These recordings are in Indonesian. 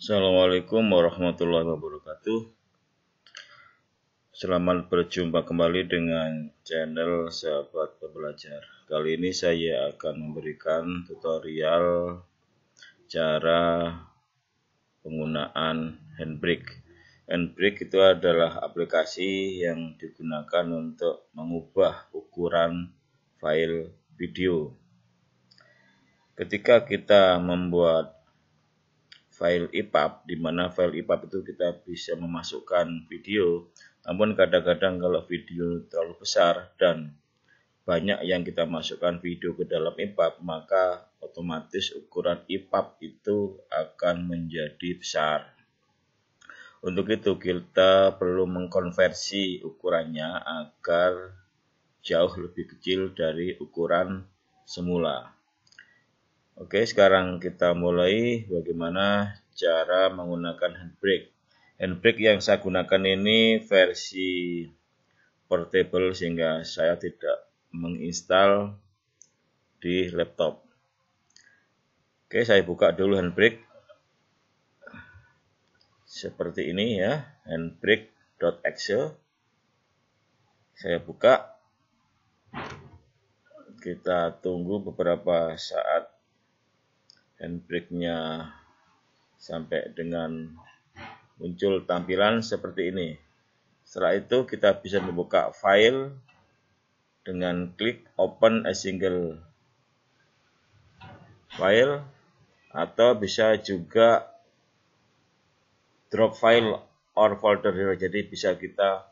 Assalamualaikum warahmatullahi wabarakatuh. Selamat berjumpa kembali dengan channel Sahabat Pembelajar. Kali ini saya akan memberikan tutorial cara penggunaan handbrake. Handbrake itu adalah aplikasi yang digunakan untuk mengubah ukuran file video. Ketika kita membuat file EPUB di mana file EPUB itu kita bisa memasukkan video namun kadang-kadang kalau video terlalu besar dan banyak yang kita masukkan video ke dalam EPUB maka otomatis ukuran EPUB itu akan menjadi besar untuk itu kita perlu mengkonversi ukurannya agar jauh lebih kecil dari ukuran semula. Oke, sekarang kita mulai bagaimana cara menggunakan handbrake. Handbrake yang saya gunakan ini versi portable sehingga saya tidak menginstal di laptop. Oke, saya buka dulu handbrake. Seperti ini ya, handbrake.exe. Saya buka. Kita tunggu beberapa saat handbrake-nya sampai dengan muncul tampilan seperti ini. Setelah itu kita bisa membuka file dengan klik open a single file atau bisa juga drop file or folder here. Jadi bisa kita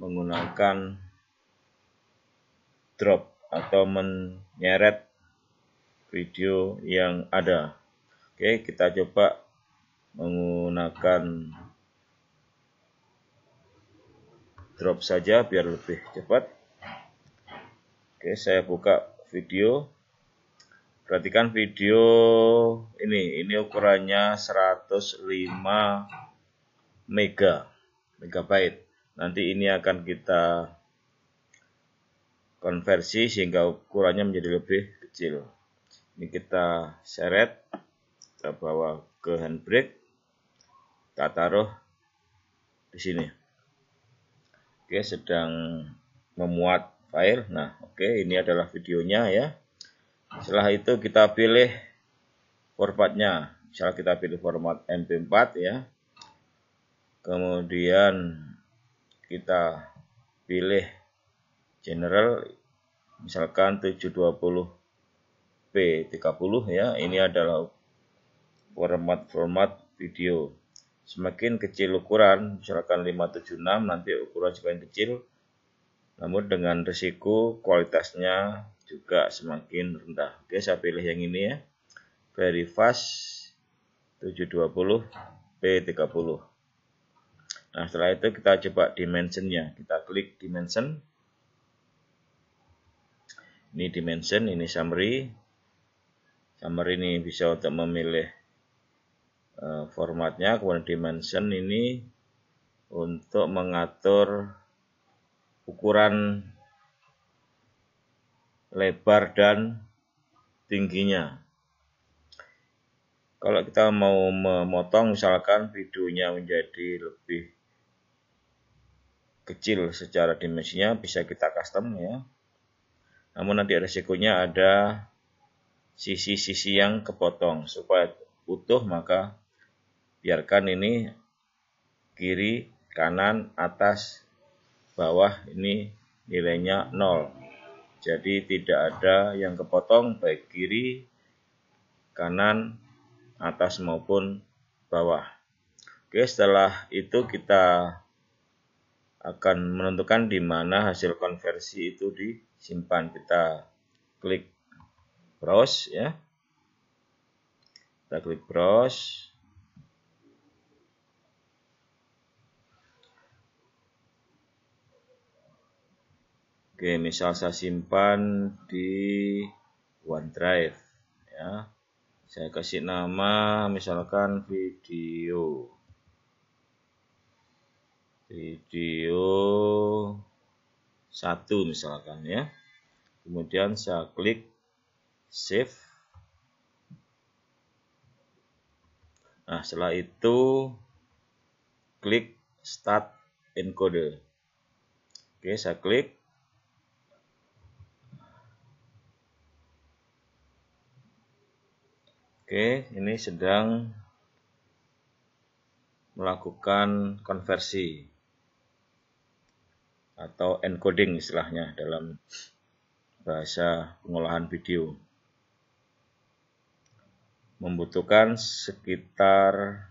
menggunakan drop atau menyeret video yang ada. Oke, kita coba menggunakan drop saja biar lebih cepat. Oke, saya buka video. Perhatikan video ini, ini ukurannya 105 mega megabyte. Nanti ini akan kita konversi sehingga ukurannya menjadi lebih kecil ini kita seret kita bawa ke handbrake kita taruh di sini oke sedang memuat file nah oke ini adalah videonya ya setelah itu kita pilih formatnya misalnya kita pilih format MP4 ya kemudian kita pilih general misalkan 720 P30 ya, ini adalah format-format video. Semakin kecil ukuran, misalkan 576, nanti ukuran semakin kecil, namun dengan risiko kualitasnya juga semakin rendah. Oke, saya pilih yang ini ya, very fast 720 P30. Nah, setelah itu kita coba dimensionnya. Kita klik dimension. Ini dimension, ini summary gambar ini bisa untuk memilih uh, formatnya, kemudian dimension ini untuk mengatur ukuran lebar dan tingginya. Kalau kita mau memotong misalkan videonya menjadi lebih kecil secara dimensinya bisa kita custom ya. Namun nanti resikonya ada sisi-sisi yang kepotong supaya utuh maka biarkan ini kiri, kanan, atas, bawah ini nilainya nol Jadi tidak ada yang kepotong baik kiri, kanan, atas maupun bawah. Oke, setelah itu kita akan menentukan di mana hasil konversi itu disimpan. Kita klik browse ya. Kita klik browse. Oke, misal saya simpan di OneDrive ya. Saya kasih nama misalkan video. Video satu misalkan ya. Kemudian saya klik save nah setelah itu klik start encode oke saya klik Oke, ini sedang melakukan konversi atau encoding istilahnya dalam bahasa pengolahan video membutuhkan sekitar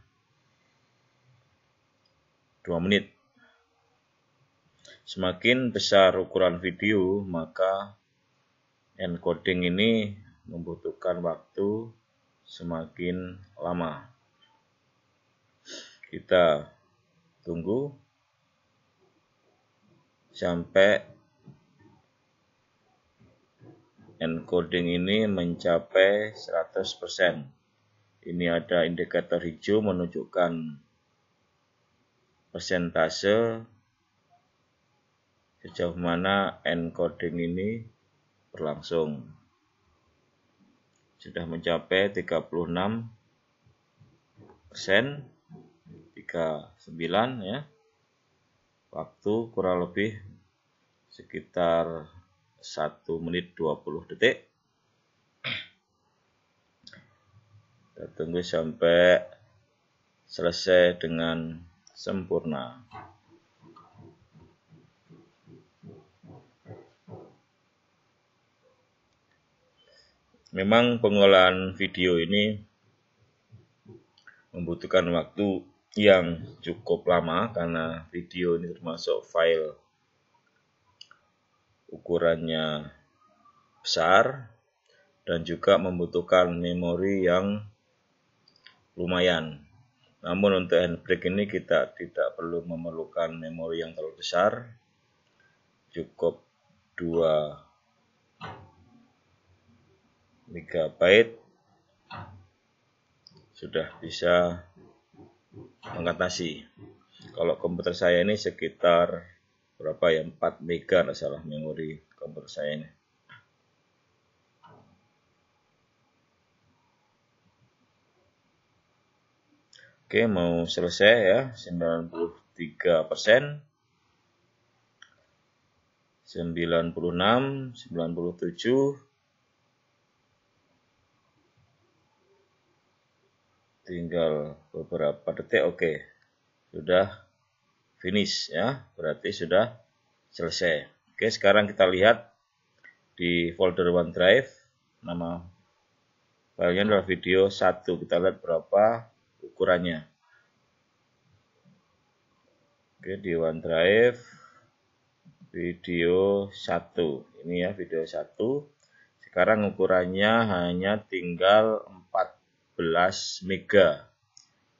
2 menit. Semakin besar ukuran video, maka encoding ini membutuhkan waktu semakin lama. Kita tunggu sampai encoding ini mencapai 100%. Ini ada indikator hijau menunjukkan persentase sejauh mana encoding ini berlangsung. Sudah mencapai 36 persen 39 ya waktu kurang lebih sekitar 1 menit 20 detik Kita tunggu sampai selesai dengan sempurna. Memang pengolahan video ini membutuhkan waktu yang cukup lama karena video ini termasuk file ukurannya besar dan juga membutuhkan memori yang lumayan. Namun untuk handbrake ini kita tidak perlu memerlukan memori yang terlalu besar. Cukup 2 MB sudah bisa mengatasi. Kalau komputer saya ini sekitar berapa ya 4 MB salah memori komputer saya ini. Oke, mau selesai ya, 93 persen. 96, 97, tinggal beberapa detik oke sudah finish ya berarti sudah selesai oke sekarang kita lihat di folder OneDrive nama filenya adalah video 1 kita lihat berapa ukurannya. Oke, di OneDrive video 1. Ini ya video 1. Sekarang ukurannya hanya tinggal 14 mega.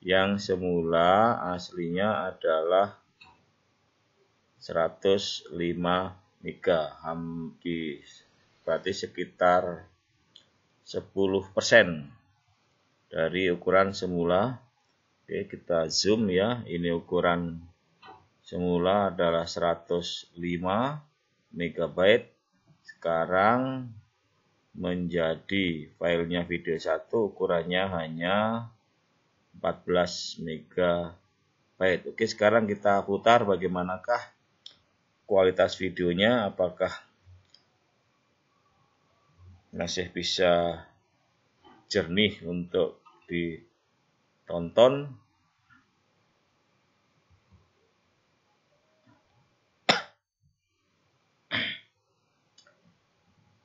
Yang semula aslinya adalah 105 mega. Berarti sekitar 10 persen dari ukuran semula. Oke, kita zoom ya. Ini ukuran semula adalah 105 MB. Sekarang menjadi filenya video 1 ukurannya hanya 14 MB. Oke, sekarang kita putar bagaimanakah kualitas videonya apakah masih bisa jernih untuk ditonton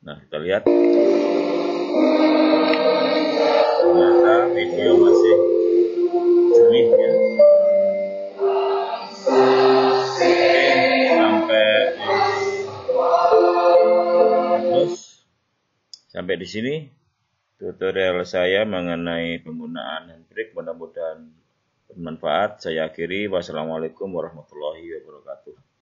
Nah, kita lihat. Ternyata video masih jernih ya. Oke, sampai terus sampai di sini tutorial saya mengenai penggunaan handbrake mudah-mudahan bermanfaat. Saya akhiri. Wassalamualaikum warahmatullahi wabarakatuh.